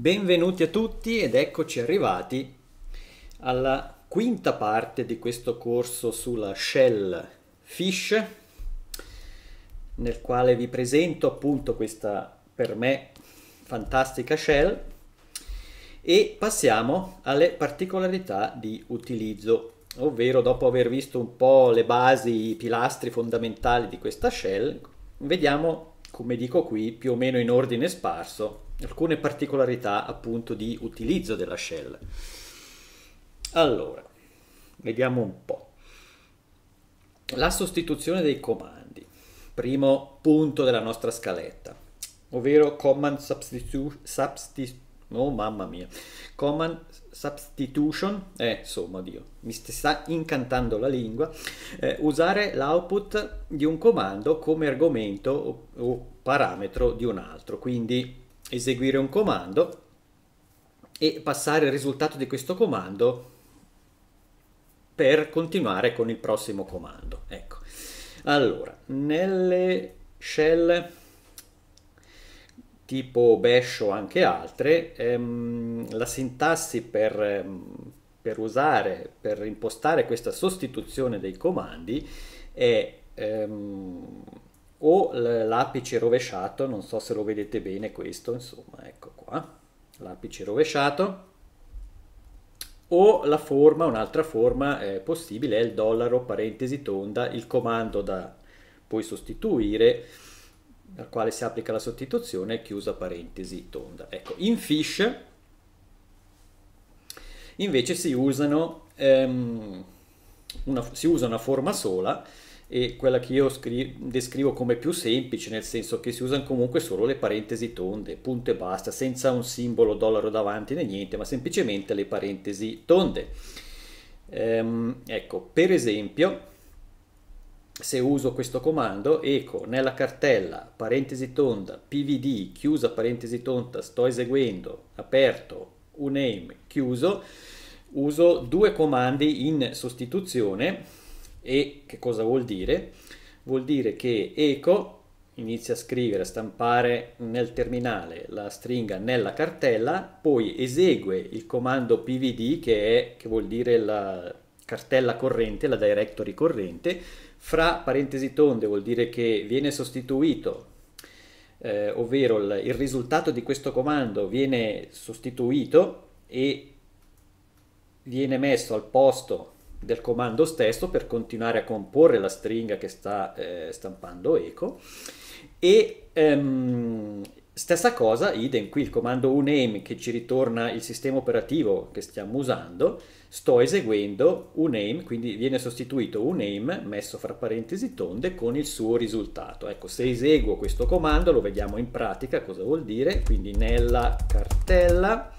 Benvenuti a tutti ed eccoci arrivati alla quinta parte di questo corso sulla Shell Fish nel quale vi presento appunto questa per me fantastica shell e passiamo alle particolarità di utilizzo ovvero dopo aver visto un po' le basi, i pilastri fondamentali di questa shell vediamo come dico qui più o meno in ordine sparso alcune particolarità appunto di utilizzo della shell. Allora, vediamo un po'. La sostituzione dei comandi, primo punto della nostra scaletta, ovvero command substitution, substitu- oh mamma mia, command substitution, eh insomma Dio, mi sta incantando la lingua, eh, usare l'output di un comando come argomento o, o parametro di un altro, quindi eseguire un comando e passare il risultato di questo comando per continuare con il prossimo comando. Ecco. Allora, nelle shell tipo bash o anche altre, ehm, la sintassi per, ehm, per, usare, per impostare questa sostituzione dei comandi è ehm, o l'apice rovesciato, non so se lo vedete bene questo, insomma, ecco qua, l'apice rovesciato, o la forma, un'altra forma eh, possibile è il dollaro parentesi tonda, il comando da poi sostituire, al quale si applica la sostituzione, chiusa parentesi tonda. Ecco, in fish invece si, usano, ehm, una, si usa una forma sola, e quella che io descrivo come più semplice, nel senso che si usano comunque solo le parentesi tonde, punto e basta, senza un simbolo dollaro davanti né niente, ma semplicemente le parentesi tonde. Ehm, ecco, per esempio, se uso questo comando, ecco, nella cartella parentesi tonda, pvd, chiusa parentesi tonda, sto eseguendo, aperto, uname, chiuso, uso due comandi in sostituzione e che cosa vuol dire? Vuol dire che eco inizia a scrivere, a stampare nel terminale la stringa nella cartella, poi esegue il comando pvd che, è, che vuol dire la cartella corrente, la directory corrente, fra parentesi tonde vuol dire che viene sostituito, eh, ovvero il, il risultato di questo comando viene sostituito e viene messo al posto del comando stesso per continuare a comporre la stringa che sta eh, stampando eco e ehm, stessa cosa idem qui il comando uname che ci ritorna il sistema operativo che stiamo usando sto eseguendo uname quindi viene sostituito uname messo fra parentesi tonde con il suo risultato ecco se eseguo questo comando lo vediamo in pratica cosa vuol dire quindi nella cartella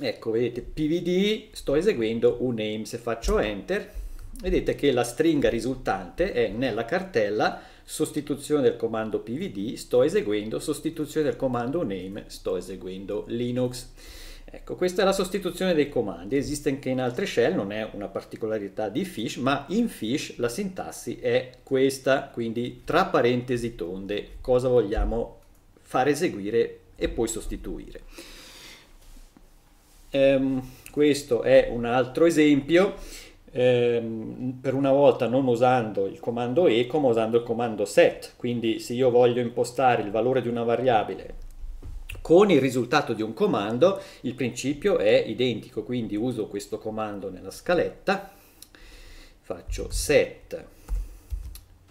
ecco vedete pvd sto eseguendo un name se faccio enter vedete che la stringa risultante è nella cartella sostituzione del comando pvd sto eseguendo sostituzione del comando name sto eseguendo linux Ecco, questa è la sostituzione dei comandi, esiste anche in altre shell, non è una particolarità di Fish, ma in Fish la sintassi è questa, quindi tra parentesi tonde, cosa vogliamo far eseguire e poi sostituire ehm, questo è un altro esempio, ehm, per una volta non usando il comando eco ma usando il comando set, quindi se io voglio impostare il valore di una variabile con il risultato di un comando il principio è identico, quindi uso questo comando nella scaletta, faccio set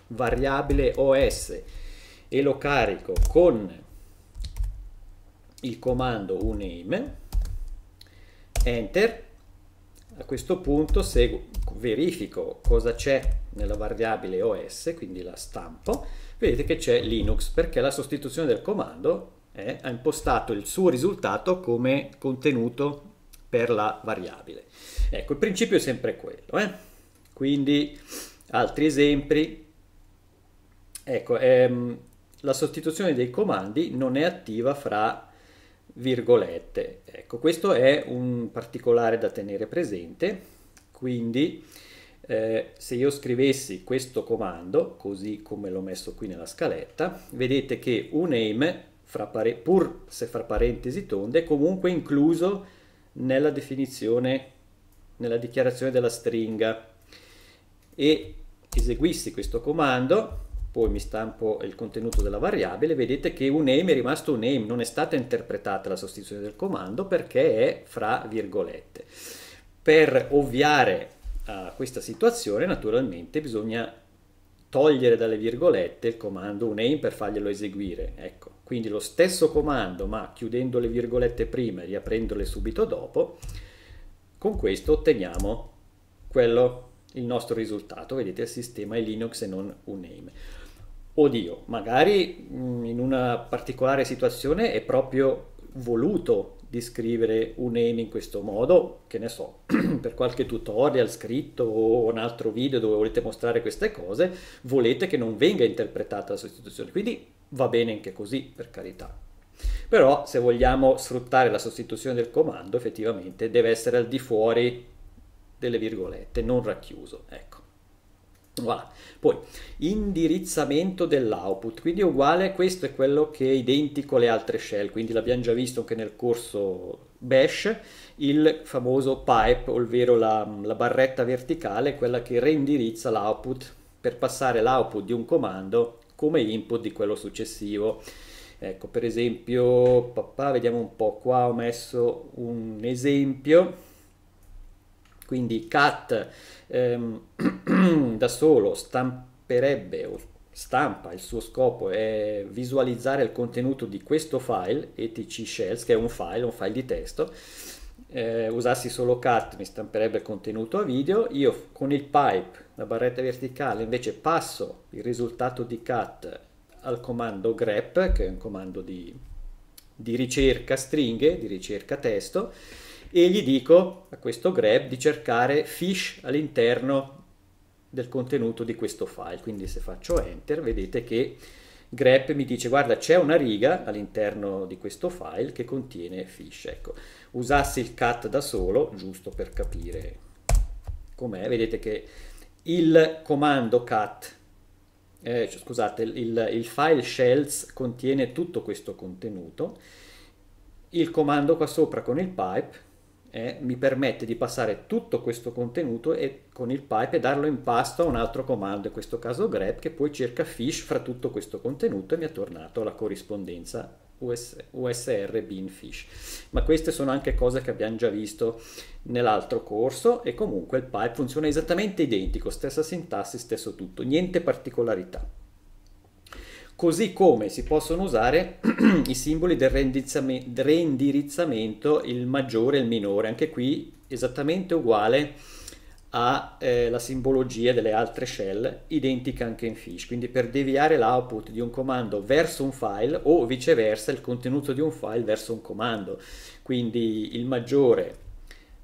variabile os e lo carico con il comando uname enter a questo punto se verifico cosa c'è nella variabile OS, quindi la stampo, vedete che c'è Linux perché la sostituzione del comando è, ha impostato il suo risultato come contenuto per la variabile. Ecco, il principio è sempre quello. Eh? Quindi, altri esempi. Ecco, ehm, la sostituzione dei comandi non è attiva fra virgolette. Ecco, questo è un particolare da tenere presente, quindi eh, se io scrivessi questo comando, così come l'ho messo qui nella scaletta, vedete che uname, pur se fra parentesi tonde, è comunque incluso nella definizione, nella dichiarazione della stringa e eseguissi questo comando, poi mi stampo il contenuto della variabile, vedete che un name è rimasto un name, non è stata interpretata la sostituzione del comando perché è fra virgolette. Per ovviare a questa situazione naturalmente bisogna togliere dalle virgolette il comando uname per farglielo eseguire. Ecco, quindi lo stesso comando ma chiudendo le virgolette prima e riaprendole subito dopo, con questo otteniamo quello, il nostro risultato, vedete il sistema è Linux e non uname oddio, magari mm, in una particolare situazione è proprio voluto di scrivere un name in questo modo, che ne so, per qualche tutorial scritto o un altro video dove volete mostrare queste cose, volete che non venga interpretata la sostituzione. Quindi va bene anche così, per carità. Però se vogliamo sfruttare la sostituzione del comando, effettivamente deve essere al di fuori delle virgolette, non racchiuso. Ecco. Voilà. Poi indirizzamento dell'output, quindi è uguale, questo è quello che è identico alle altre shell, quindi l'abbiamo già visto anche nel corso bash, il famoso pipe, ovvero la, la barretta verticale, quella che reindirizza l'output per passare l'output di un comando come input di quello successivo. Ecco, per esempio, papà, vediamo un po', qua ho messo un esempio quindi cat ehm, da solo stamperebbe o stampa, il suo scopo è visualizzare il contenuto di questo file, etc shells, che è un file, un file di testo, eh, usassi solo cat mi stamperebbe il contenuto a video, io con il pipe, la barretta verticale, invece passo il risultato di cat al comando grep, che è un comando di, di ricerca stringhe, di ricerca testo, e gli dico a questo grab di cercare fish all'interno del contenuto di questo file. Quindi se faccio enter vedete che grep mi dice guarda c'è una riga all'interno di questo file che contiene fish. Ecco, usassi il cat da solo, giusto per capire com'è, vedete che il comando cat eh, cioè, scusate, il, il, file shells contiene tutto questo contenuto, il comando qua sopra con il pipe eh, mi permette di passare tutto questo contenuto e con il pipe darlo in pasto a un altro comando, in questo caso grep, che poi cerca fish fra tutto questo contenuto e mi ha tornato la corrispondenza US, USR bin fish. Ma queste sono anche cose che abbiamo già visto nell'altro corso e comunque il pipe funziona esattamente identico, stessa sintassi, stesso tutto, niente particolarità così come si possono usare i simboli del reindirizzamento, il maggiore e il minore, anche qui esattamente uguale alla eh, simbologia delle altre shell, identica anche in Fish, quindi per deviare l'output di un comando verso un file o viceversa il contenuto di un file verso un comando, quindi il maggiore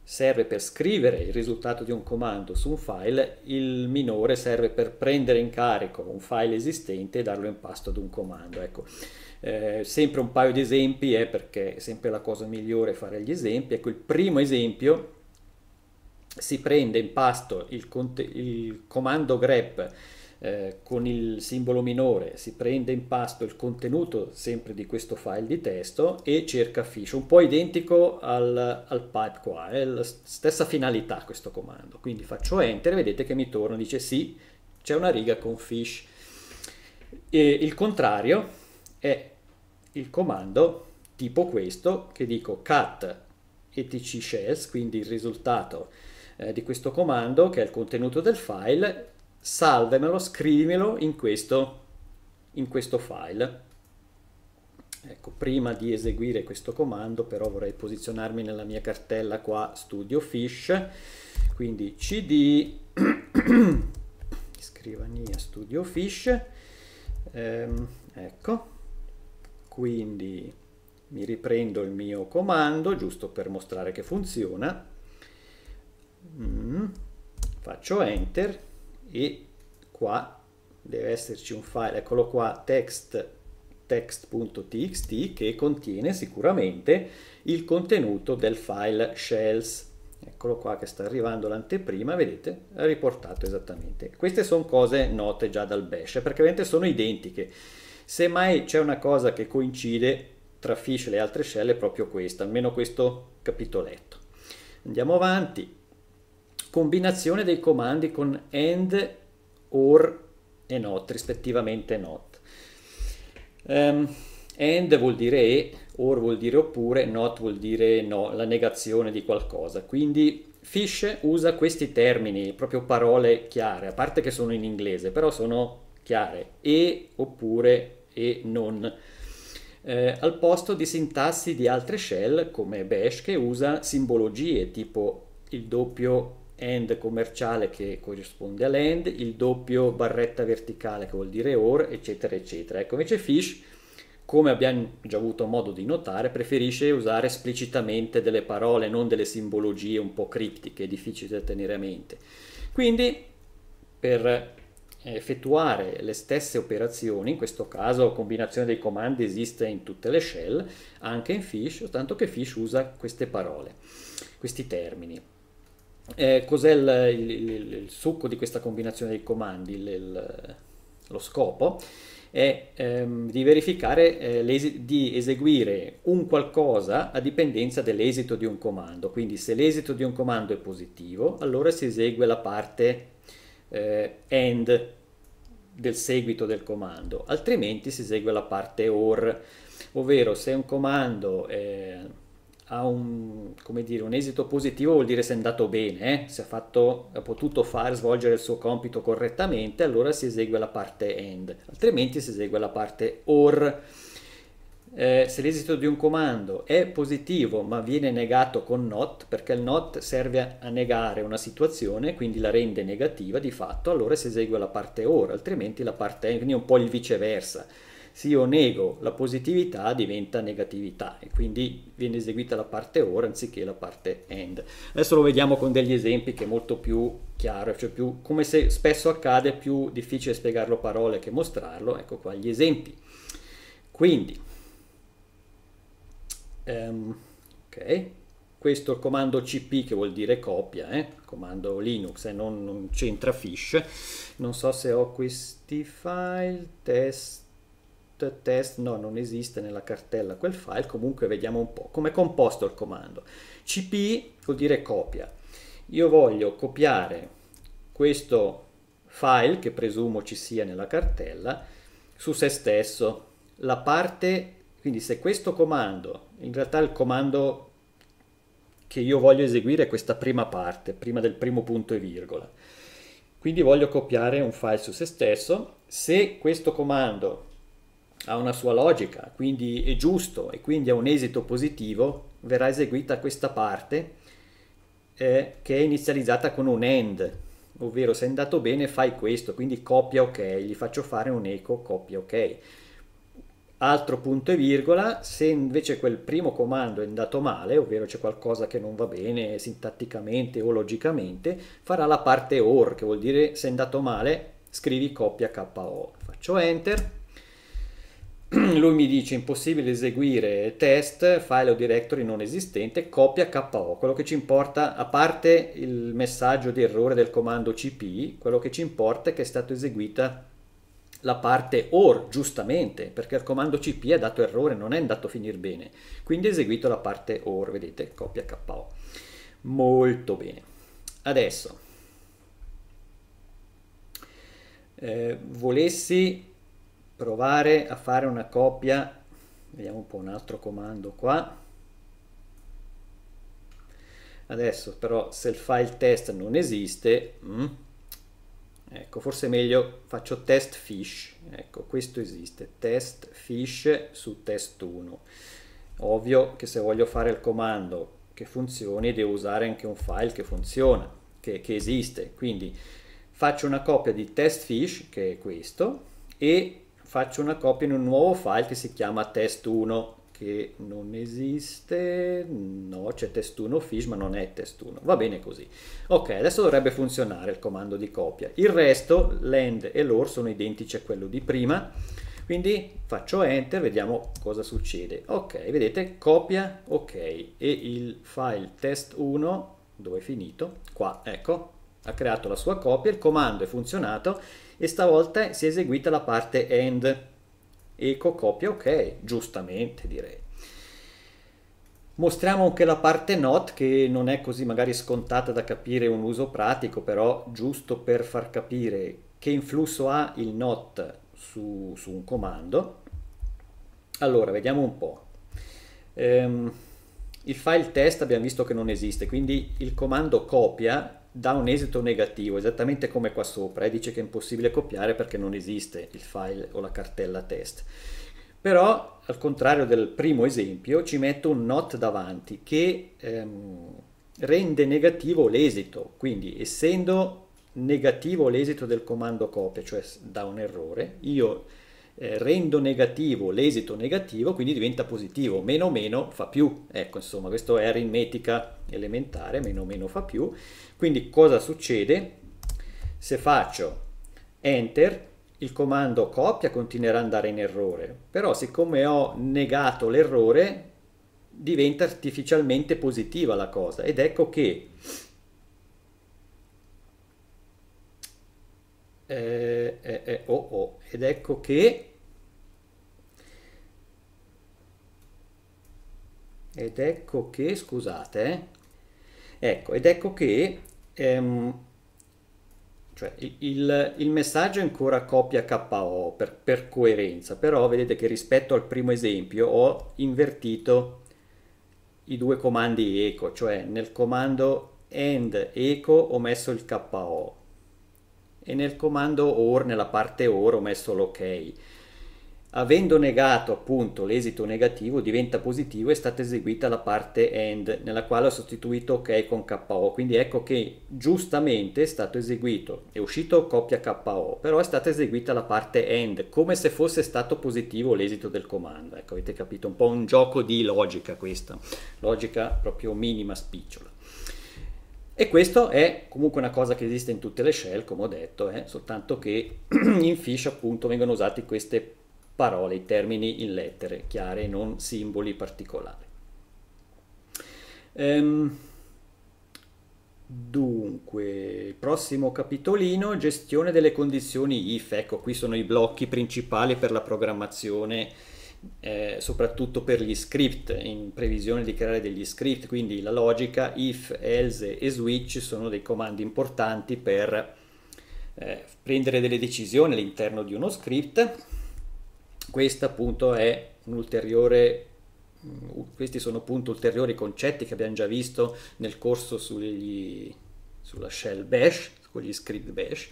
serve per scrivere il risultato di un comando su un file, il minore serve per prendere in carico un file esistente e darlo in pasto ad un comando. Ecco. Eh, sempre un paio di esempi, eh, perché è sempre la cosa migliore fare gli esempi. Ecco, il primo esempio si prende in pasto il, il comando grep eh, con il simbolo minore si prende in pasto il contenuto sempre di questo file di testo e cerca fish, un po' identico al, al pipe qua, è la stessa finalità questo comando. Quindi faccio enter e vedete che mi torna, dice sì, c'è una riga con fish. E il contrario è il comando tipo questo che dico cat etc shells, quindi il risultato eh, di questo comando che è il contenuto del file salvemelo, scrivimelo in questo, in questo file. Ecco, prima di eseguire questo comando però vorrei posizionarmi nella mia cartella qua Studio Fish, quindi cd scrivania Studio Fish, ehm, ecco, quindi mi riprendo il mio comando giusto per mostrare che funziona, mm. faccio enter e qua deve esserci un file, eccolo qua, text text.txt che contiene sicuramente il contenuto del file shells. Eccolo qua che sta arrivando l'anteprima, vedete, è riportato esattamente. Queste sono cose note già dal bash, perché ovviamente sono identiche. Se mai c'è una cosa che coincide tra fish e le altre shell è proprio questa, almeno questo capitoletto. Andiamo avanti, combinazione dei comandi con AND, OR e NOT, rispettivamente NOT. Um, AND vuol dire E, OR vuol dire oppure, NOT vuol dire no, la negazione di qualcosa. Quindi Fish usa questi termini, proprio parole chiare, a parte che sono in inglese, però sono chiare, e oppure e non. Eh, al posto di sintassi di altre shell come Bash che usa simbologie tipo il doppio end commerciale che corrisponde all'end, il doppio barretta verticale che vuol dire or, eccetera, eccetera. Ecco, invece fish, come abbiamo già avuto modo di notare, preferisce usare esplicitamente delle parole, non delle simbologie un po' criptiche, difficili da tenere a mente. Quindi, per eh, effettuare le stesse operazioni, in questo caso combinazione dei comandi esiste in tutte le shell, anche in Fish, tanto che Fish usa queste parole, questi termini. Eh, cos'è il, il, il, il, succo di questa combinazione dei comandi? lo scopo è ehm, di verificare, eh, di eseguire un qualcosa a dipendenza dell'esito di un comando. Quindi se l'esito di un comando è positivo, allora si esegue la parte eh, AND del seguito del comando, altrimenti si esegue la parte OR, ovvero se un comando... Eh, ha un, dire, un, esito positivo vuol dire se è andato bene, eh? se ha, fatto, ha, potuto far svolgere il suo compito correttamente, allora si esegue la parte AND, altrimenti si esegue la parte OR. Eh, se l'esito di un comando è positivo ma viene negato con NOT, perché il NOT serve a negare una situazione, quindi la rende negativa di fatto, allora si esegue la parte OR, altrimenti la parte AND, quindi un po' il viceversa se io nego la positività diventa negatività e quindi viene eseguita la parte ora anziché la parte end. Adesso lo vediamo con degli esempi che è molto più chiaro, cioè più, come se spesso accade è più difficile spiegarlo parole che mostrarlo, ecco qua gli esempi. Quindi, um, ok, questo è il comando cp che vuol dire copia, eh? comando Linux, eh? non, non c'entra fish, non so se ho questi file, test, test, no, non esiste nella cartella quel file, comunque vediamo un po' come è composto il comando. cp vuol dire copia. Io voglio copiare questo file, che presumo ci sia nella cartella, su se stesso. La parte, quindi se questo comando, in realtà il comando che io voglio eseguire è questa prima parte, prima del primo punto e virgola. Quindi voglio copiare un file su se stesso. Se questo comando ha una sua logica, quindi è giusto e quindi ha un esito positivo, verrà eseguita questa parte eh, che è inizializzata con un AND, ovvero se è andato bene fai questo, quindi copia ok, gli faccio fare un eco copia ok. Altro punto e virgola, se invece quel primo comando è andato male, ovvero c'è qualcosa che non va bene sintatticamente o logicamente, farà la parte OR, che vuol dire se è andato male scrivi copia KO. Faccio Enter lui mi dice impossibile eseguire test, file o directory non esistente, copia KO, quello che ci importa, a parte il messaggio di errore del comando cp, quello che ci importa è che è stata eseguita la parte OR, giustamente, perché il comando cp ha dato errore, non è andato a finire bene, quindi eseguito la parte OR, vedete, copia KO. Molto bene. Adesso, eh, volessi provare a fare una coppia vediamo un po' un altro comando qua adesso però se il file test non esiste mh, mm, ecco forse è meglio faccio test fish ecco questo esiste test fish su test 1 ovvio che se voglio fare il comando che funzioni devo usare anche un file che funziona che, che esiste quindi faccio una copia di test fish che è questo e faccio una copia in un nuovo file che si chiama test1 che non esiste, no c'è test1 fish ma non è test1, va bene così. Ok, adesso dovrebbe funzionare il comando di copia, il resto, l'end e l'or sono identici a quello di prima, quindi faccio enter vediamo cosa succede ok vedete copia ok e il file test1 dove è finito qua ecco ha creato la sua copia il comando è funzionato e stavolta si è eseguita la parte AND. Eco, copia, ok, giustamente direi. Mostriamo anche la parte not che non è così magari scontata da capire un uso pratico, però giusto per far capire che influsso ha il not su, su un comando. Allora, vediamo un po'. Ehm, il file test abbiamo visto che non esiste, quindi il comando copia dà un esito negativo, esattamente come qua sopra, e eh. dice che è impossibile copiare perché non esiste il file o la cartella test. Però, al contrario del primo esempio, ci metto un not davanti che ehm, rende negativo l'esito, quindi essendo negativo l'esito del comando copia, cioè da un errore, io eh, rendo negativo l'esito negativo, quindi diventa positivo, meno meno fa più. Ecco, insomma, questo è aritmetica elementare, meno meno fa più. Quindi cosa succede? Se faccio enter, il comando copia continuerà ad andare in errore, però siccome ho negato l'errore, diventa artificialmente positiva la cosa ed ecco che eh, eh, eh oh, oh. ed ecco che ed ecco che, scusate, eh. ecco, ed ecco che ehm, cioè il, il, messaggio è ancora copia KO per, per, coerenza, però vedete che rispetto al primo esempio ho invertito i due comandi eco, cioè nel comando end eco ho messo il KO e nel comando or, nella parte or ho messo l'ok. Avendo negato appunto l'esito negativo diventa positivo è stata eseguita la parte AND nella quale ho sostituito OK con KO, quindi ecco che giustamente è stato eseguito, è uscito coppia KO, però è stata eseguita la parte AND come se fosse stato positivo l'esito del comando, ecco avete capito un po' un gioco di logica questa, logica proprio minima spicciola. E questo è comunque una cosa che esiste in tutte le shell, come ho detto, eh? soltanto che in Fish appunto vengono usate queste parole, i termini in lettere chiare, non simboli particolari. Ehm, dunque, prossimo capitolino, gestione delle condizioni if, ecco qui sono i blocchi principali per la programmazione eh, soprattutto per gli script, in previsione di creare degli script, quindi la logica if, else e switch sono dei comandi importanti per eh, prendere delle decisioni all'interno di uno script questo appunto è un ulteriore mm, questi sono appunto ulteriori concetti che abbiamo già visto nel corso sugli, sulla shell bash, con gli script bash.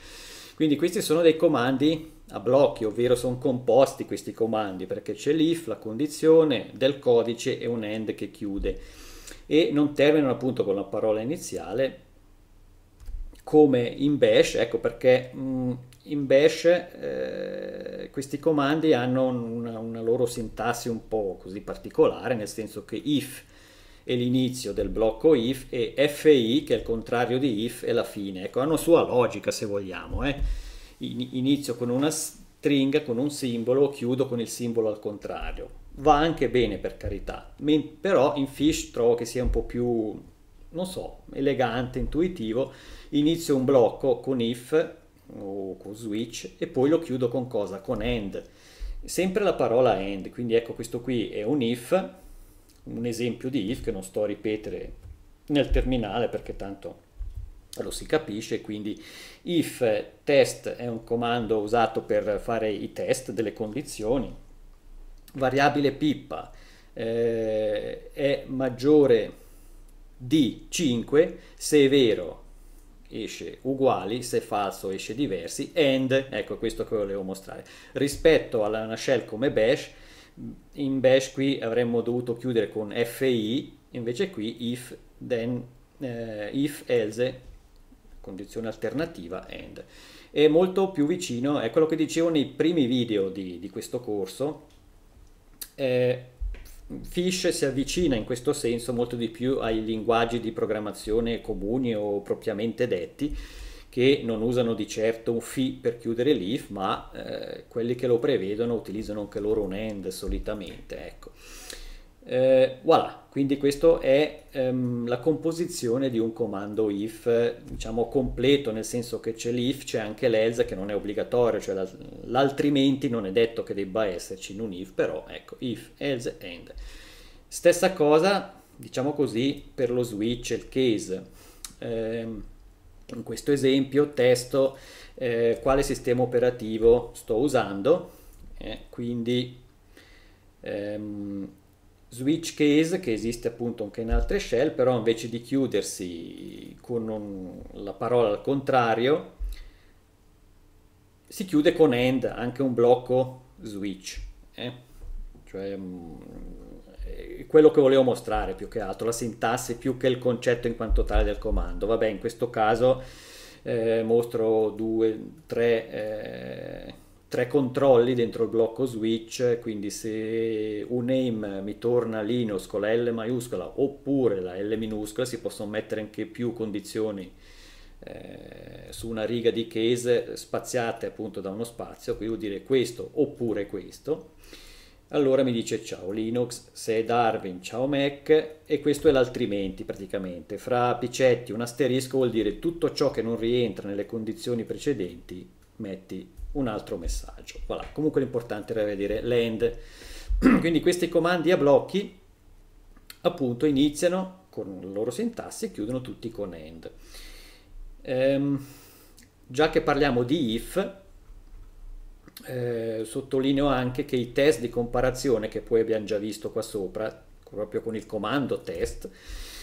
Quindi questi sono dei comandi a blocchi, ovvero sono composti questi comandi perché c'è l'if, la condizione del codice e un end che chiude e non terminano appunto con la parola iniziale come in bash, ecco perché mh, mm, in bash eh, questi comandi hanno una, una, loro sintassi un po' così particolare, nel senso che if è l'inizio del blocco if e fi, che è il contrario di if, è la fine. Ecco, hanno sua logica se vogliamo. Eh. Inizio con una stringa, con un simbolo, chiudo con il simbolo al contrario. Va anche bene per carità, però in Fish trovo che sia un po' più, non so, elegante, intuitivo. Inizio un blocco con if o con switch e poi lo chiudo con cosa? Con end. Sempre la parola end, quindi ecco questo qui è un if, un esempio di if che non sto a ripetere nel terminale perché tanto lo si capisce, quindi if test è un comando usato per fare i test delle condizioni, variabile pippa eh, è maggiore di 5 se è vero esce uguali, se falso esce diversi, and, ecco questo che volevo mostrare. Rispetto alla una shell come bash, in bash qui avremmo dovuto chiudere con fi, invece qui if, then, eh, if, else, condizione alternativa, and. È molto più vicino, è quello che dicevo nei primi video di, di questo corso, eh, Fish si avvicina in questo senso molto di più ai linguaggi di programmazione comuni o propriamente detti che non usano di certo un fi per chiudere l'if, ma eh, quelli che lo prevedono utilizzano anche loro un end solitamente. Ecco. Eh, voilà, quindi questa è ehm, la composizione di un comando if, diciamo completo, nel senso che c'è l'if, c'è anche l'else che non è obbligatorio, cioè l'altrimenti non è detto che debba esserci in un if, però ecco, if, else, and. Stessa cosa, diciamo così, per lo switch il case. Eh, in questo esempio testo eh, quale sistema operativo sto usando, eh, quindi... Ehm, switch case che esiste appunto anche in altre shell, però invece di chiudersi con un, la parola al contrario, si chiude con end, anche un blocco switch. Eh? Cioè, mh, mm, quello che volevo mostrare più che altro, la sintassi più che il concetto in quanto tale del comando. Vabbè, in questo caso eh, mostro due, tre... Eh, tre controlli dentro il blocco switch, quindi se un aim mi torna Linux con la L maiuscola oppure la L minuscola, si possono mettere anche più condizioni eh, su una riga di case spaziate appunto da uno spazio, quindi vuol dire questo oppure questo. Allora mi dice ciao Linux, se è Darwin, ciao Mac e questo è l'altrimenti praticamente. Fra picetti un asterisco vuol dire tutto ciò che non rientra nelle condizioni precedenti metti un altro messaggio. Voilà. Comunque l'importante era vedere l'end. Quindi questi comandi a blocchi appunto iniziano con la loro sintassi e chiudono tutti con end. Ehm, già che parliamo di if, eh, sottolineo anche che i test di comparazione che poi abbiamo già visto qua sopra, proprio con il comando test,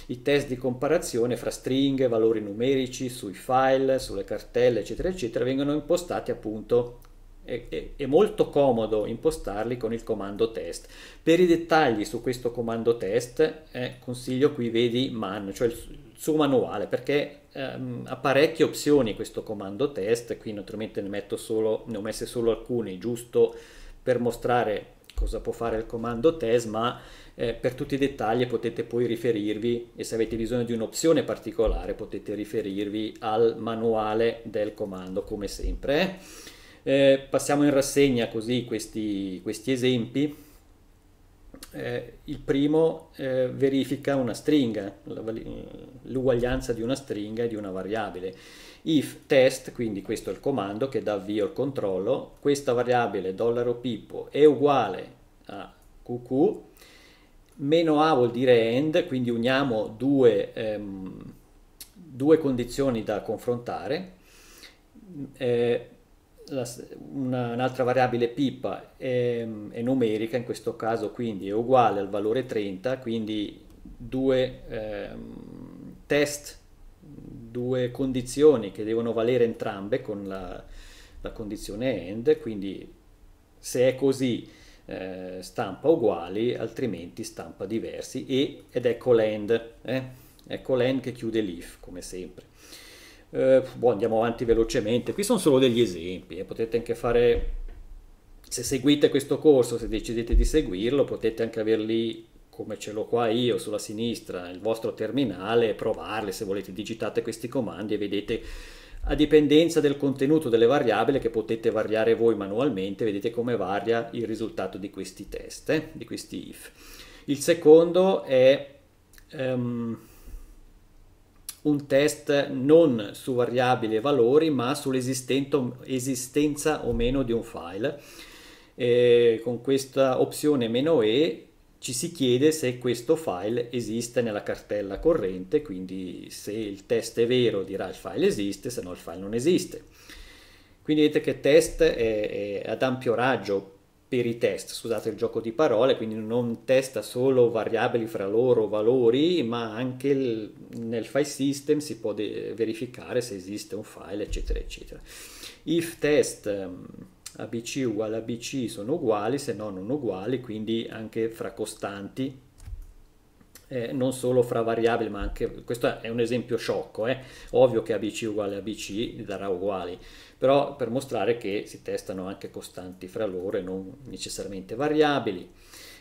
i test di comparazione fra stringhe, valori numerici, sui file, sulle cartelle, eccetera, eccetera, vengono impostati appunto è, molto comodo impostarli con il comando test. Per i dettagli su questo comando test eh, consiglio qui vedi man, cioè il, suo manuale, perché ehm, ha parecchie opzioni questo comando test, qui naturalmente ne, metto solo, ne ho messe solo alcune, giusto per mostrare cosa può fare il comando TES, ma eh, per tutti i dettagli potete poi riferirvi e se avete bisogno di un'opzione particolare potete riferirvi al manuale del comando come sempre. Eh, passiamo in rassegna così questi, questi esempi eh, il primo eh, verifica una stringa, l'uguaglianza di una stringa e di una variabile. If test, quindi questo è il comando che dà avvio al controllo, questa variabile $pippo è uguale a qq, meno a vuol dire end, quindi uniamo due, ehm, due condizioni da confrontare, eh, la, una, un'altra variabile pippa è, ehm, è, numerica, in questo caso quindi è uguale al valore 30, quindi due eh, test, due condizioni che devono valere entrambe con la, la condizione AND, quindi se è così eh, stampa uguali, altrimenti stampa diversi e, ed ecco l'AND, eh? ecco l'AND che chiude l'IF come sempre. Eh, boh, andiamo avanti velocemente, qui sono solo degli esempi, eh. potete anche fare, se seguite questo corso, se decidete di seguirlo, potete anche averli come ce l'ho qua io sulla sinistra, il vostro terminale, provarli se volete, digitate questi comandi e vedete a dipendenza del contenuto delle variabili che potete variare voi manualmente, vedete come varia il risultato di questi test, eh? di questi if. Il secondo è... Um, un test non su variabili e valori ma sull'esistenza o meno di un file. E con questa opzione meno "e" ci si chiede se questo file esiste nella cartella corrente, quindi se il test è vero dirà il file esiste, se no il file non esiste. Quindi vedete che test è, è ad ampio raggio per i test, scusate il gioco di parole, quindi non testa solo variabili fra loro valori, ma anche il, nel file system si può verificare se esiste un file, eccetera, eccetera. If test ehm, abc uguale abc sono uguali, se no non uguali, quindi anche fra costanti, eh, non solo fra variabili, ma anche, questo è un esempio sciocco, eh? ovvio che abc uguale abc darà uguali, però per mostrare che si testano anche costanti fra loro e non necessariamente variabili.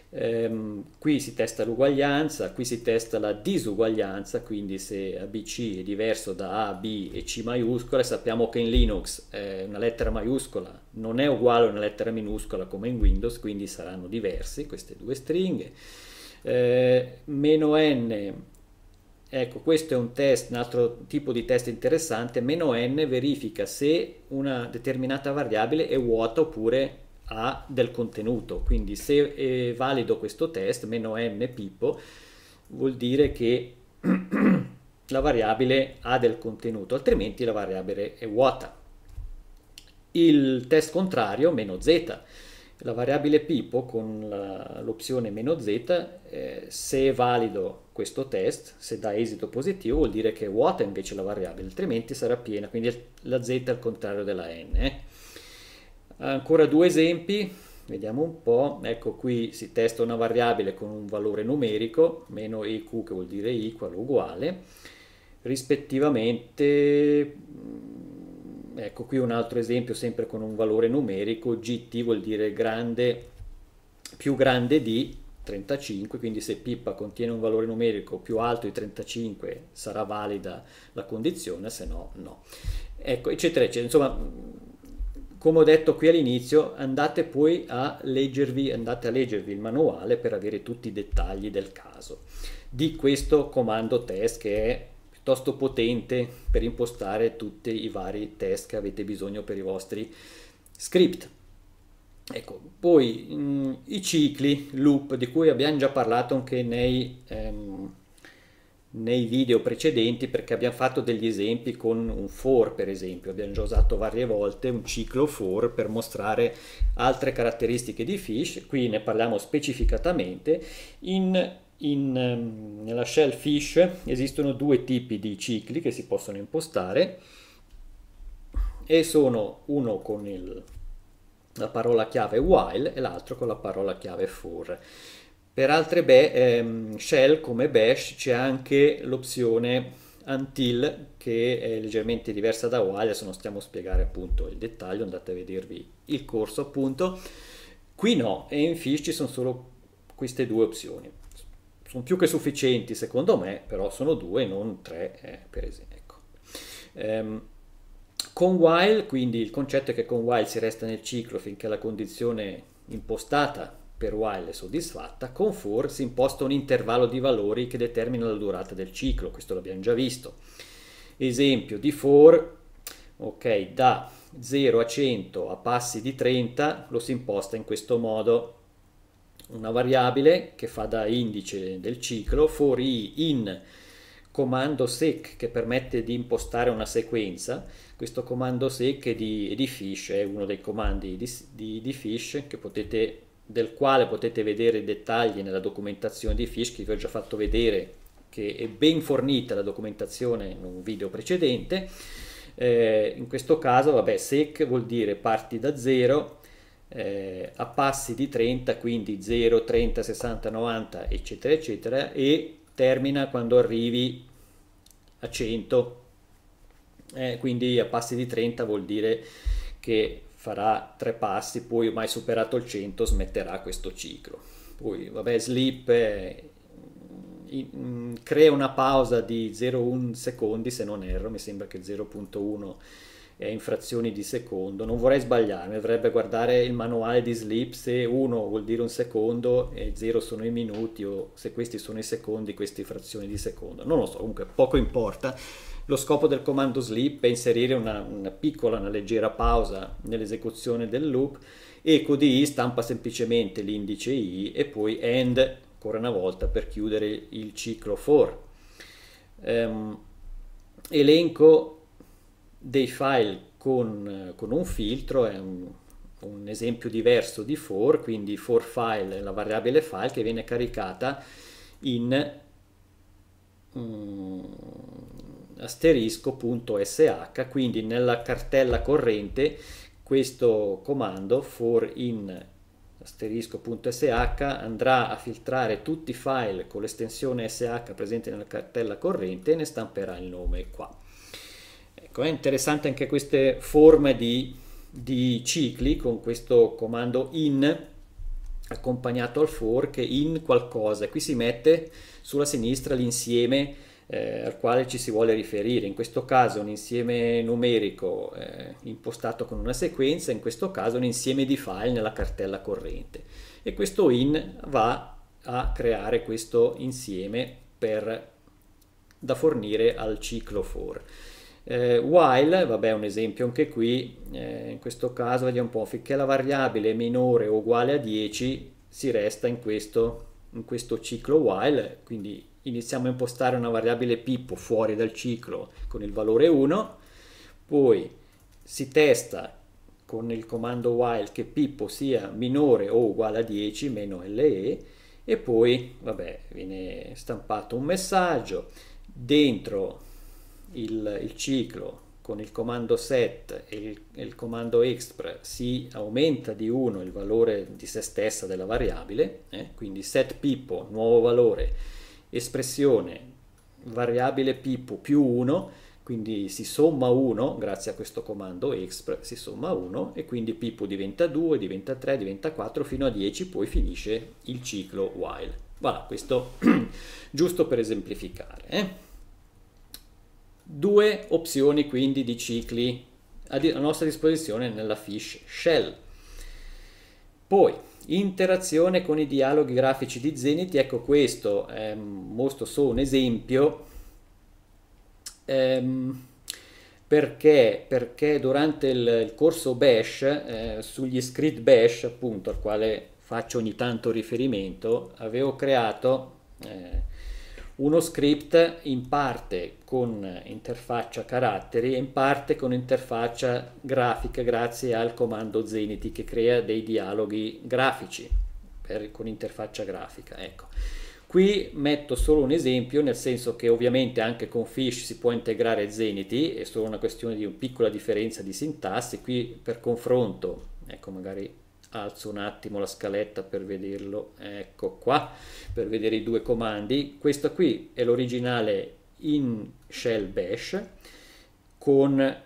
Ehm, qui si testa l'uguaglianza, qui si testa la disuguaglianza, quindi se ABC è diverso da A, B e C maiuscole, sappiamo che in Linux eh, una lettera maiuscola non è uguale a una lettera minuscola come in Windows, quindi saranno diversi queste due stringhe. Eh, meno n Ecco, questo è un test, un altro tipo di test interessante, meno n verifica se una determinata variabile è vuota oppure ha del contenuto, quindi se è valido questo test, meno n pippo, vuol dire che la variabile ha del contenuto, altrimenti la variabile è vuota. Il test contrario, meno z, la variabile pippo con l'opzione meno z, eh, se è valido questo test, se dà esito positivo vuol dire che è vuota invece la variabile, altrimenti sarà piena, quindi la z al contrario della n. Eh. Ancora due esempi, vediamo un po', ecco qui si testa una variabile con un valore numerico, meno iq che vuol dire equal uguale, rispettivamente, mm, ecco qui un altro esempio sempre con un valore numerico, gt vuol dire grande più grande di 35, quindi se pippa contiene un valore numerico più alto di 35 sarà valida la condizione, se no no. Ecco, eccetera, eccetera. Insomma, come ho detto qui all'inizio, andate poi a leggervi, andate a leggervi il manuale per avere tutti i dettagli del caso di questo comando test che è piuttosto potente per impostare tutti i vari test che avete bisogno per i vostri script. Ecco, poi mh, mm, i cicli loop di cui abbiamo già parlato anche nei, ehm, nei, video precedenti perché abbiamo fatto degli esempi con un for per esempio, abbiamo già usato varie volte un ciclo for per mostrare altre caratteristiche di fish, qui ne parliamo specificatamente. In, in, ehm, nella shell fish esistono due tipi di cicli che si possono impostare e sono uno con il la parola chiave while e l'altro con la parola chiave for. Per altre be- ehm, shell come bash c'è anche l'opzione until che è leggermente diversa da while, adesso non stiamo a spiegare appunto il dettaglio, andate a vedervi il corso appunto. Qui no, e in Fish ci sono solo queste due opzioni. Sono più che sufficienti secondo me, però sono due, non tre eh, per esempio. Ecco. Um, con while, quindi il concetto è che con while si resta nel ciclo finché la condizione impostata per while è soddisfatta, con for si imposta un intervallo di valori che determina la durata del ciclo, questo l'abbiamo già visto. Esempio di for, ok, da 0 a 100 a passi di 30 lo si imposta in questo modo. Una variabile che fa da indice del ciclo, for i in comando sec che permette di impostare una sequenza. Questo comando sec è di, è di Fish, è uno dei comandi di, di, di Fish potete, del quale potete vedere i dettagli nella documentazione di Fish che vi ho già fatto vedere che è ben fornita la documentazione in un video precedente. Eh, in questo caso, vabbè, sec vuol dire parti da 0 eh, a passi di 30, quindi 0, 30, 60, 90, eccetera, eccetera, e termina quando arrivi a 100, eh, quindi a passi di 30 vuol dire che farà tre passi, poi ormai superato il 100 smetterà questo ciclo. Poi, vabbè, slip eh, in, in, mm, crea una pausa di 0,1 secondi, se non erro, mi sembra che 0,1 eh, infrazioni di secondo. Non vorrei sbagliarmi, dovrebbe guardare il manuale di sleep se 1 vuol dire un secondo e 0 sono i minuti o se questi sono i secondi, queste frazioni di secondo. Non lo so, comunque poco importa. Lo scopo del comando sleep è inserire una, una piccola, una leggera pausa nell'esecuzione del loop e codi i stampa semplicemente l'indice i e poi end ancora una volta per chiudere il ciclo for. Um, ehm, elenco dei file con, con un filtro è un, un, esempio diverso di for, quindi for file è la variabile file che viene caricata in um, mm, asterisco.sh, quindi nella cartella corrente questo comando for in asterisco.sh andrà a filtrare tutti i file con l'estensione sh presente nella cartella corrente e ne stamperà il nome qua. Ecco, è interessante anche queste forme di, di cicli con questo comando in accompagnato al for che in qualcosa. Qui si mette sulla sinistra l'insieme eh, al quale ci si vuole riferire. In questo caso un insieme numerico eh, impostato con una sequenza, in questo caso un insieme di file nella cartella corrente. E questo in va a creare questo insieme per, da fornire al ciclo for. Eh, while, vabbè un esempio anche qui, eh, in questo caso vediamo un po', finché la variabile è minore o uguale a 10 si resta in questo, in questo ciclo while, quindi iniziamo a impostare una variabile pippo fuori dal ciclo con il valore 1, poi si testa con il comando while che pippo sia minore o uguale a 10 meno le e poi vabbè viene stampato un messaggio dentro il, il ciclo con il comando set e il, il, comando extra si aumenta di 1 il valore di se stessa della variabile, eh? quindi set pippo, nuovo valore, espressione variabile pippo più 1, quindi si somma 1 grazie a questo comando exp, si somma 1 e quindi pippo diventa 2, diventa 3, diventa 4 fino a 10, poi finisce il ciclo while. Voilà, questo giusto per esemplificare. Eh? due opzioni quindi di cicli a, di- a nostra disposizione nella fish shell. Poi, interazione con i dialoghi grafici di Zenith, ecco questo è ehm, mostro solo un esempio. Ehm, perché? Perché durante il, il corso Bash, eh, sugli script Bash, appunto, al quale faccio ogni tanto riferimento, avevo creato eh, uno script in parte con interfaccia caratteri e in parte con interfaccia grafica grazie al comando Zenity che crea dei dialoghi grafici per, con interfaccia grafica. Ecco. Qui metto solo un esempio, nel senso che ovviamente anche con Fish si può integrare Zenity, è solo una questione di una piccola differenza di sintassi, qui per confronto, ecco magari alzo un attimo la scaletta per vederlo ecco qua per vedere i due comandi questo qui è l'originale in shell bash con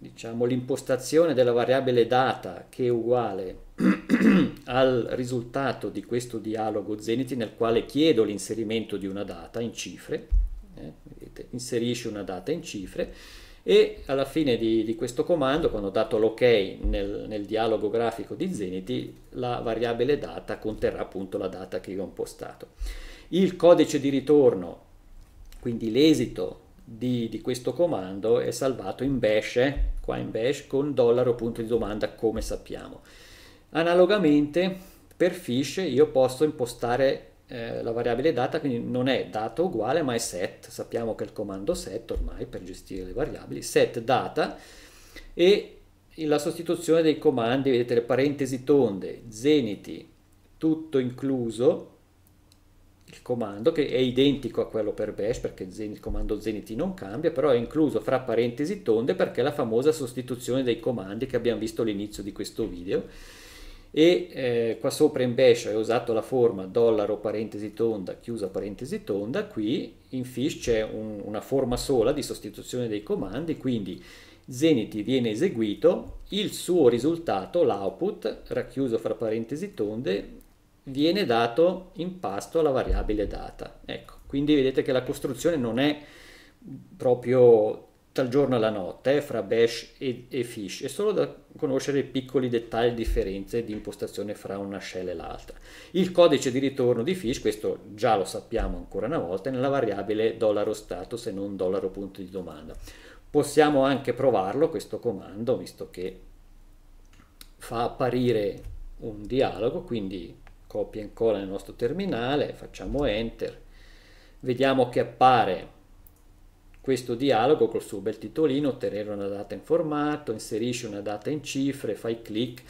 diciamo l'impostazione della variabile data che è uguale al risultato di questo dialogo Zenity nel quale chiedo l'inserimento di una data in cifre eh, vedete, inserisce una data in cifre e alla fine di, di questo comando, quando ho dato l'ok nel, nel, dialogo grafico di Zenity, la variabile data conterrà appunto la data che io ho impostato. Il codice di ritorno, quindi l'esito di, di, questo comando, è salvato in bash, qua in bash, con dollaro punto di domanda come sappiamo. Analogamente per fish io posso impostare eh, la variabile data quindi non è data uguale ma è set, sappiamo che il comando set ormai per gestire le variabili, set data e la sostituzione dei comandi, vedete le parentesi tonde, zeniti, tutto incluso, il comando che è identico a quello per bash perché il comando zeniti non cambia, però è incluso fra parentesi tonde perché è la famosa sostituzione dei comandi che abbiamo visto all'inizio di questo video e eh, qua sopra in bash ho usato la forma dollaro parentesi tonda chiusa parentesi tonda qui in fish c'è un, una forma sola di sostituzione dei comandi quindi Zenity viene eseguito il suo risultato l'output racchiuso fra parentesi tonde viene dato in pasto alla variabile data ecco quindi vedete che la costruzione non è proprio tutta il giorno e la notte fra bash e, e fish è solo da conoscere piccoli dettagli differenze di impostazione fra una shell e l'altra. Il codice di ritorno di fish, questo già lo sappiamo ancora una volta, è nella variabile dollaro status e non dollaro punto di domanda. Possiamo anche provarlo questo comando, visto che fa apparire un dialogo, quindi copia e incolla nel nostro terminale, facciamo enter, vediamo che appare questo dialogo col suo bel titolino, ottenere una data in formato, inserisci una data in cifre, fai clic,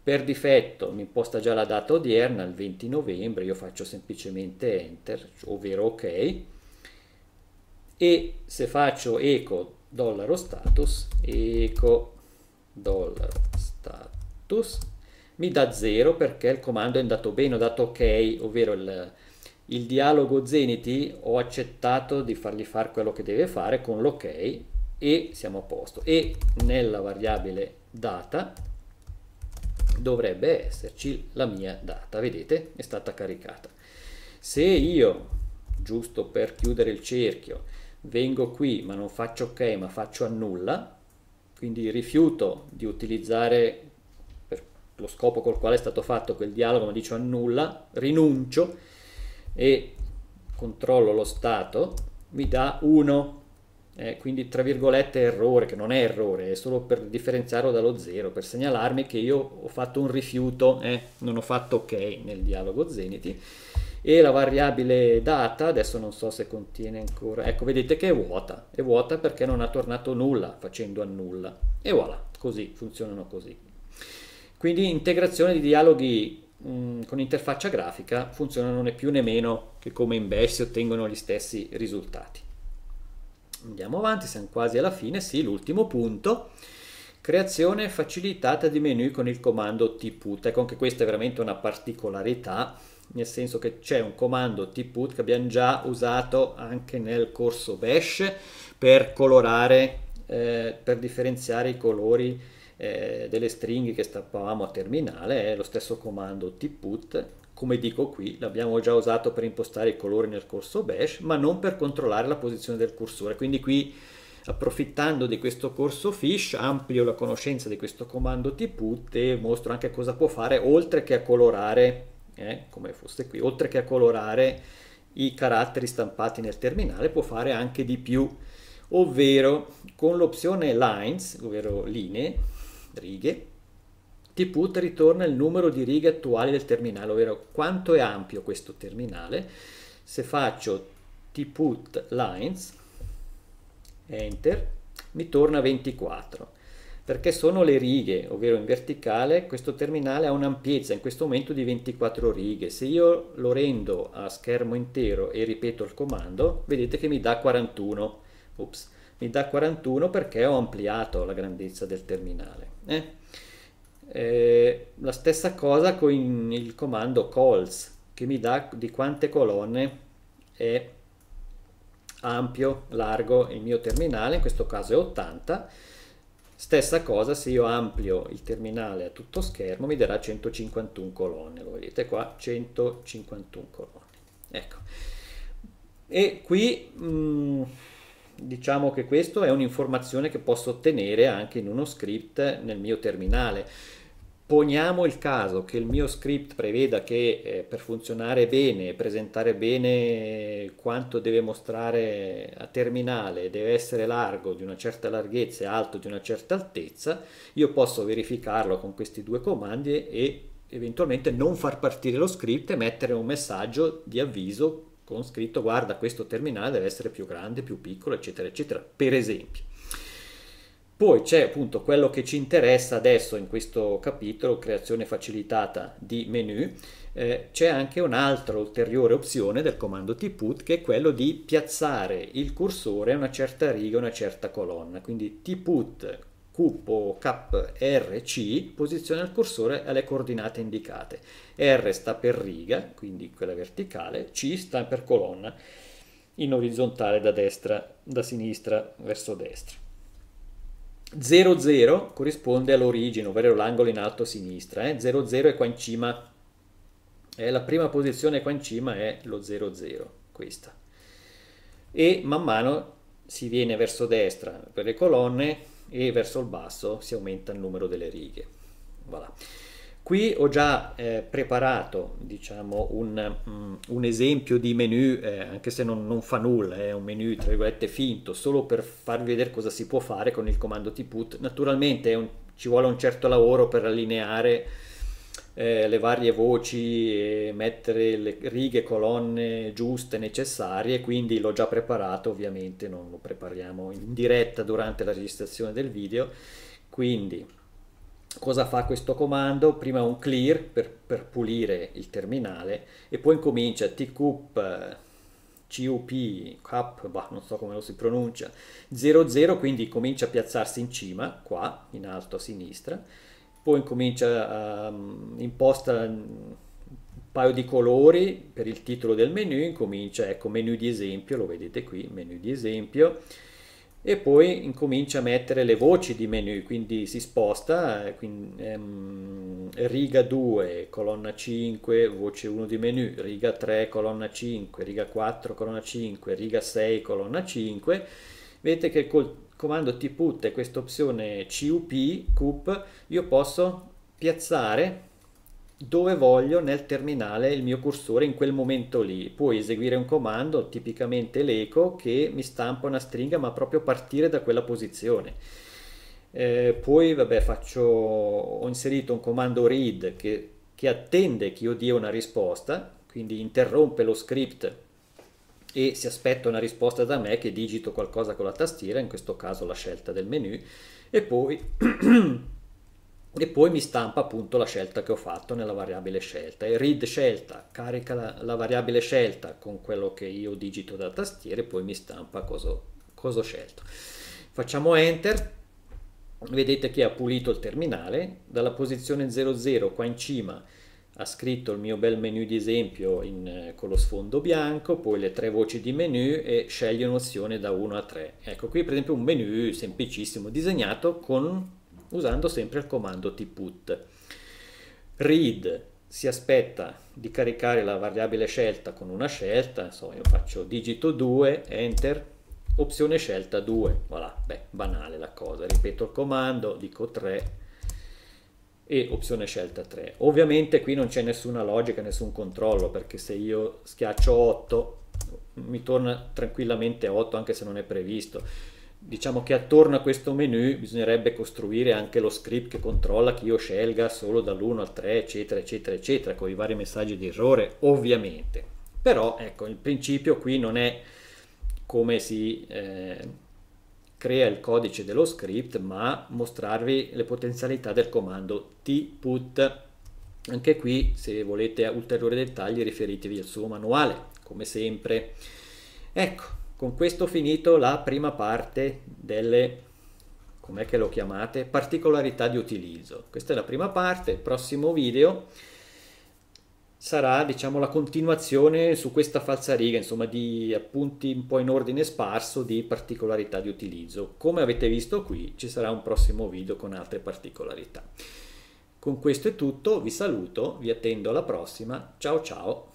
per difetto mi imposta già la data odierna, il 20 novembre, io faccio semplicemente enter, ovvero ok, e se faccio eco dollaro status, eco dollaro status, mi dà 0 perché il comando è andato bene, ho dato ok, ovvero il il dialogo Zeniti ho accettato di fargli fare quello che deve fare con l'ok e siamo a posto e nella variabile data dovrebbe esserci la mia data vedete è stata caricata se io giusto per chiudere il cerchio vengo qui ma non faccio ok ma faccio annulla quindi rifiuto di utilizzare per lo scopo col quale è stato fatto quel dialogo ma dice annulla rinuncio e controllo lo stato, mi dà 1, eh, quindi tra virgolette errore, che non è errore, è solo per differenziarlo dallo 0, per segnalarmi che io ho fatto un rifiuto, eh, non ho fatto ok nel dialogo Zenity e la variabile data, adesso non so se contiene ancora, ecco vedete che è vuota, è vuota perché non ha tornato nulla facendo a nulla e voilà, così funzionano così. Quindi integrazione di dialoghi Mm, con interfaccia grafica funzionano né più né meno che come in Bash si ottengono gli stessi risultati. Andiamo avanti, siamo quasi alla fine, sì, l'ultimo punto. Creazione facilitata di menu con il comando tput. Ecco, anche questa è veramente una particolarità, nel senso che c'è un comando tput che abbiamo già usato anche nel corso Bash per colorare, eh, per differenziare i colori eh, delle stringhe che stampavamo a terminale è lo stesso comando tput come dico qui l'abbiamo già usato per impostare i colori nel corso bash ma non per controllare la posizione del cursore quindi qui approfittando di questo corso fish amplio la conoscenza di questo comando tput e mostro anche cosa può fare oltre che a colorare eh, come fosse qui oltre che a colorare i caratteri stampati nel terminale può fare anche di più ovvero con l'opzione lines ovvero linee righe, tput ritorna il numero di righe attuali del terminale, ovvero quanto è ampio questo terminale. Se faccio tput lines, enter, mi torna 24 perché sono le righe, ovvero in verticale questo terminale ha un'ampiezza in questo momento di 24 righe. Se io lo rendo a schermo intero e ripeto il comando, vedete che mi dà 41. Ops, mi dà 41 perché ho ampliato la grandezza del terminale. Eh? Eh, la stessa cosa con il comando calls che mi dà di quante colonne è ampio, largo il mio terminale, in questo caso è 80. Stessa cosa se io amplio il terminale a tutto schermo mi darà 151 colonne, lo vedete qua, 151 colonne. Ecco. E qui mh, mm, diciamo che questa è un'informazione che posso ottenere anche in uno script nel mio terminale. Poniamo il caso che il mio script preveda che eh, per funzionare bene, presentare bene quanto deve mostrare a terminale, deve essere largo di una certa larghezza e alto di una certa altezza, io posso verificarlo con questi due comandi e eventualmente non far partire lo script e mettere un messaggio di avviso con scritto guarda questo terminale deve essere più grande, più piccolo, eccetera, eccetera, per esempio. Poi c'è appunto quello che ci interessa adesso in questo capitolo, creazione facilitata di menu, eh, c'è anche un'altra ulteriore opzione del comando tput che è quello di piazzare il cursore a una certa riga, una certa colonna, quindi tput Q, K, R, C, posiziona il cursore alle coordinate indicate. R sta per riga, quindi quella verticale, C sta per colonna, in orizzontale da destra, da sinistra verso destra. 00 corrisponde all'origine, ovvero l'angolo in alto a sinistra. Eh? 00 è qua in cima, eh? la prima posizione qua in cima è lo 00, questa. E man mano si viene verso destra per le colonne, e verso il basso si aumenta il numero delle righe. Voilà. Qui ho già eh, preparato diciamo, un, mm, un, esempio di menu, eh, anche se non, non fa nulla, è un menu tra virgolette finto, solo per farvi vedere cosa si può fare con il comando tput. Naturalmente un, ci vuole un certo lavoro per allineare eh, le varie voci e eh, mettere le righe, colonne giuste, necessarie, quindi l'ho già preparato, ovviamente non lo prepariamo in diretta durante la registrazione del video, quindi cosa fa questo comando? Prima un clear per, per pulire il terminale e poi incomincia tcup cup, cap, bah, non so come lo si pronuncia, 00, quindi comincia a piazzarsi in cima, qua, in alto a sinistra, poi incomincia a ehm, imposta un paio di colori per il titolo del menu incomincia ecco menu di esempio lo vedete qui menu di esempio e poi incomincia a mettere le voci di menu quindi si sposta eh, quindi, um, ehm, riga 2 colonna 5 voce 1 di menu riga 3 colonna 5 riga 4 colonna 5 riga 6 colonna 5 vedete che col comando tput e questa opzione cup, cup io posso piazzare dove voglio nel terminale il mio cursore in quel momento lì. Puoi eseguire un comando, tipicamente l'eco, che mi stampa una stringa ma proprio partire da quella posizione. Eh, poi vabbè, faccio, ho inserito un comando read che, che attende che io dia una risposta, quindi interrompe lo script e si aspetta una risposta da me che digito qualcosa con la tastiera, in questo caso la scelta del menu, e poi, e poi mi stampa appunto la scelta che ho fatto nella variabile scelta. E read scelta carica la, la variabile scelta con quello che io digito da tastiera e poi mi stampa cosa, cosa ho scelto. Facciamo enter, vedete che ha pulito il terminale, dalla posizione 00 qua in cima ha scritto il mio bel menu di esempio in, eh, con lo sfondo bianco, poi le tre voci di menu e sceglie un'opzione da 1 a 3. Ecco qui per esempio un menu semplicissimo disegnato con, usando sempre il comando tput. Read si aspetta di caricare la variabile scelta con una scelta, insomma io faccio digito 2, enter, opzione scelta 2, voilà, beh banale la cosa, ripeto il comando, dico 3, e opzione scelta 3. Ovviamente qui non c'è nessuna logica, nessun controllo, perché se io schiaccio 8 mi torna tranquillamente 8 anche se non è previsto. Diciamo che attorno a questo menu bisognerebbe costruire anche lo script che controlla che io scelga solo dall'1 al 3, eccetera, eccetera, eccetera, con i vari messaggi di errore, ovviamente. Però ecco, il principio qui non è come si... Eh, crea il codice dello script ma mostrarvi le potenzialità del comando tput anche qui se volete ulteriori dettagli riferitevi al suo manuale come sempre ecco con questo ho finito la prima parte delle com'è che lo chiamate particolarità di utilizzo questa è la prima parte prossimo video sarà diciamo, la continuazione su questa falsariga, insomma di appunti un po' in ordine sparso di particolarità di utilizzo. Come avete visto qui ci sarà un prossimo video con altre particolarità. Con questo è tutto, vi saluto, vi attendo alla prossima, ciao ciao!